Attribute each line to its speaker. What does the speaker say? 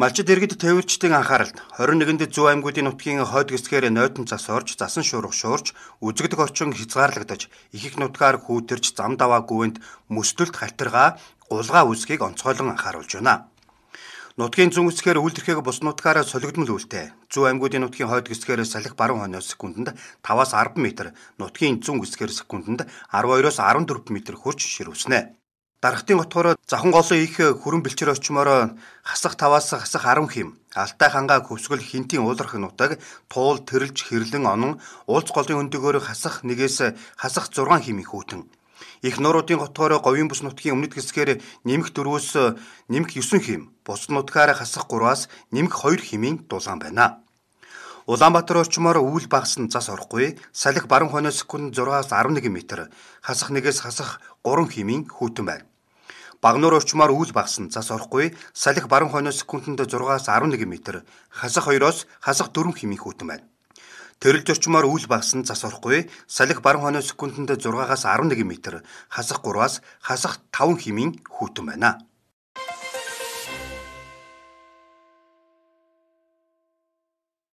Speaker 1: Малчид иргэд тээвэрчдийн анхааралд 21-нд Зүү аймгуудын нутгийн хойд хэсгээр нойтон цас орж, засан шуурх шуурч, үзэгдэх орчин хязгаарлагдаж, их их нутгаар хүүтэрч зам даваа гүвэнд мөсдөлт халтиргаа гулгаа үсгийг онцгойлон анхааруулж байна. Нутгийн зүүн хэсгээр үйлдвэрхийг бус нутгаараа солигдмол үйлтэй. Зүү аймгуудын нутгийн хойд хэсгээр салхи баруун хойноос секундэд 5-аас 10 м, нутгийн зүүн хэсгээр секундэд 12-оос 14 м хүрч ширвснэ. Даргатын отгороо захан голын их хүрэн бэлчээр очмороо хасах 5-аас хасах 10 хэм. Алтай хангаа хөвсгөл хинтийн ууларх нутаг туул тэрэлж хэрлэн онон уулц голын өндөөгөр хасах 1-ээс хасах 6 хэм их хөтөн. Их нууруудын хотгороо говийн бүс нутгийн өмнөд хэсгээр нэмэх 4-өөс нэмэх 9 хэм. Бус нутгаар хасах 3-аас нэмэх 2 хэмийн дулаан байна. Улаанбаатар орчмоор үүл багсан зас орохгүй салхи баруун хойноос секунд 6-аас 11 м, хасах 1-ээс хасах 3 хэмийн хүйтэн байна. Багнуур орчмоор үүл багсан зас орохгүй салхи баруун хойноос секундэд 6-аас 11 м, хасах 2-оос хасах 4 хэмийн хүйтэн байна. Төрөлж орчмоор үүл багсан зас орохгүй салхи баруун хойноос секундэд 6-аас 11 м, хасах 3-аас хасах 5 хэмийн хүйтэн байна.